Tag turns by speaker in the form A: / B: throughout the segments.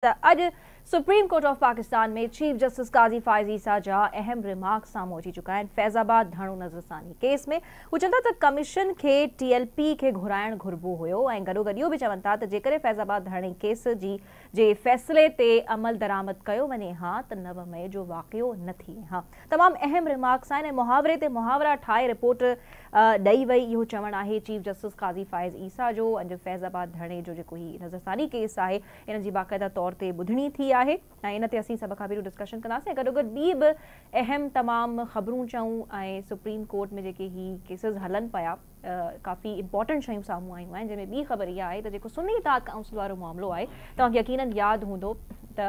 A: 对，啊就。सुप्रीम court of Pakistan में chief justice Qazi Faez Isa जा अहम रिमार्क साम्हूं अची चुका आहिनि फैज़ाबाद धाणो नज़रसानी केस में हू चवनि था त कमीशन खे टी एल पी खे घुराइणु घुरिबो हुयो ऐं गॾोगॾु इहो बि चवनि था त जेकॾहिं फैज़ाबाद धाणे केस जी जे फ़ैसिले ते अमल दरामद कयो वञे हा त नव मई जो वाक़ियो न थिए हा तमामु अहम रिमार्क्स आहिनि ऐं मुहावरे ते मुहावरा ठाहे रिपोर्ट ॾेई वई इहो चवणु आहे चीफ जस्टिस क़ाज़ी फ़ाइज़ ईसा जो अॼु फैज़ाबाद धरणे जो जेको हीउ नज़रसानी केस आहे हिनजी बाक़ाइदा तौर ते ॿुधणी थी आहे हिन ते असीं सभ खां पहिरियों डिस्कशन कंदासीं गॾो गॾु ॿी बि अहम तमामु ख़बरूं चऊं ऐं सुप्रीम कोर्ट में जेके ही केसिस हलनि पिया काफ़ी इंपॉर्टेंट शयूं साम्हूं आयूं आहिनि जंहिंमें ॿी ख़बर इहा आहे त जेको सुन्नी ताक काउंसिल वारो मामिलो आहे तव्हांखे यकीननि यादि हूंदो त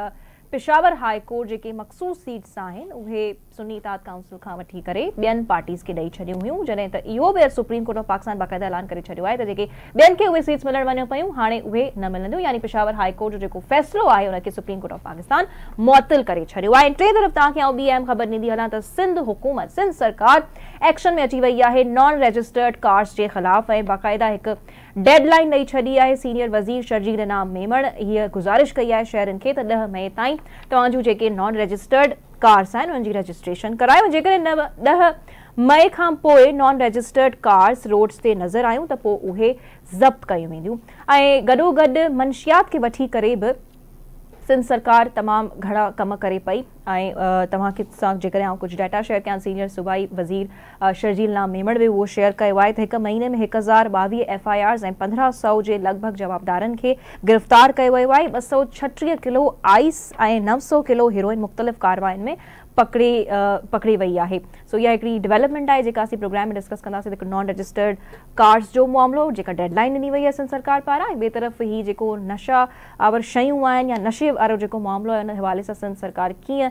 A: पिशावर हाई कोर्ट जेके मखसूस सीट्स आहिनि उहे सुन्नी काउंसिल का वही करे ॿियनि पार्टीज़ खे ॾेई छॾियूं हुयूं जॾहिं त इहो ॿीहर सुप्रीम कोर्ट ऑफ पाकिस्तान बाक़ाइदा ऐलान कर छॾियो आहे त जेके ॿियनि सीट्स मिलणु वञो पियूं हाणे उहे न मिलंदियूं यानी पिशावर हाईकोर्ट कोर्ट जो जेको है आहे सुप्रीम कोर्ट ऑफ पाकिस्तान मुअतल करे छॾियो आहे टे तरफ़ तक आउं अहम ख़बर ॾींदी हलां त सिंध हुकूमत सिंध सरकार एक्शन में अची वई आहे नॉन रजिस्टर्ड कार्स के खिलाफ ऐं बाक़ाइदा एक डेडलाइन ॾेई छॾी आहे सीनियर वज़ीर शर्जील इनाम मेमण हीअ गुज़ारिश कई है शहर के दह मई ताईं तव्हां जूं जेके नॉन रजिस्टर्ड कार्स आहिनि उन्हनि जी रजिस्ट्रेशन करायो जेकॾहिं नव ॾह मई खां पोइ नॉन रजिस्टर्ड कार्स रोड्स ते नज़र आहियूं त पोइ उहे ज़ब्त कयूं वेंदियूं ऐं गॾोगॾु मंशियात खे वठी करे बि सिंध सरकार तमाम घड़ा कम करे पई ऐं तव्हां सां जेकॾहिं डेटा शेयर क्या सीनियर सूबाई वज़ीर शर्जील नाम मेमण भी वो शेयर कयो आहे त महीने में एक हज़ार ॿावीह एफ आई आर्स पंद्रह सौ के लगभग जवाबदार खे गिरफ़्तार किया वियो सौ छटीह किलो आइस ए नौ सौ किलो हीरोइन मुख़्तलिफ़ कार्रवाइनि में पकड़े पकड़े वही है सो इहा हिकिड़ी डेवलपमेंट आहे जेका प्रोग्राम में डिस्कस कह नॉन रजिस्टर्ड कार्ड्स जो मामलो जेका डेडलाइन दिनी वही है सिंध सरकार पारा बे तरफ़ ही जो नशा आवर शयूं आहिनि या नशे वारो जेको मामिलो आहे हुन हवाले सां सिंध सरकार कीअं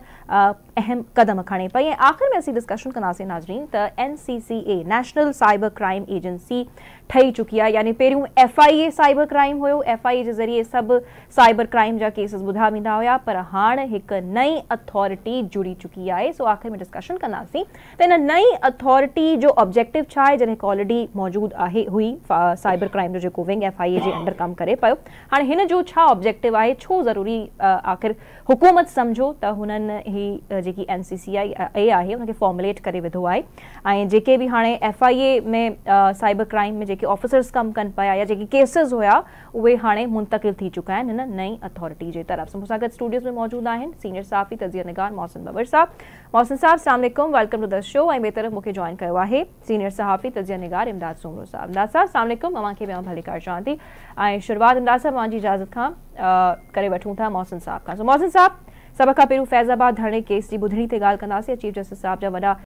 A: अहम क़दम खड़े पई ऐं आख़िर में असीं डिस्कशन कंदासीं नाज़रीन त N C C A national cyber crime agency ठही चुकी है यानी पे F I A cyber crime हुयो एफ आई ए के ज़रिए सब साइबर क्राइम जा केसिस ॿुधा वेंदा हुया पर हाँ एक नई अथॉरिटी जुड़ी चुकी की आए सो आख़िर में डिस्कशन कंदासीं त हिन नई अथॉरिटी जो ऑब्जेक्टिव छा आहे जॾहिं हिकु ऑलरेडी मौजूदु आहे हुई साइबर क्राइम जो जेको विंग एफ आई ए जे अंडर कमु करे पियो हाणे हिन जो छा ऑब्जेक्टिव आहे छो ज़रूरी आख़िर हुकूमत सम्झो त हुननि ही जेकी एन सी सी आई ए आहे हुनखे फॉर्मुलेट करे विधो आहे ऐं जेके बि हाणे एफ आई ए में साइबर क्राइम में जेके ऑफिसर्स कमु कनि पिया या जेके केसिस हुया उहे हाणे मुंतकिल थी चुका आहिनि हिन नई अथॉरिटी जे तरफ़ सां मूंसां गॾु स्टूडियोज़ में मौजूदु आहिनि सीनियर साफ़ी तज़िया निगार मौसम बबर साहब होगा मौसम साहब सलामकुम वेलकम टू द शो ऐं ॿिए तरफ़ मूंखे जॉइन कयो आहे सीनियर सहाफ़ी तजिया निगार इमदाद सोमरो साहब इमदाद साहब सलामकुम मां खे बि मां भली कार चवां थी ऐं शुरूआति इमदाद साहब मुंहिंजी इजाज़त खां करे वठूं था मौसम साहब खां सो मौसम साहब सभ खां पहिरियों फैज़ाबाद धरणे केस जी ॿुधणी ते ॻाल्हि कंदासीं चीफ जस्टिस साहब जा वॾा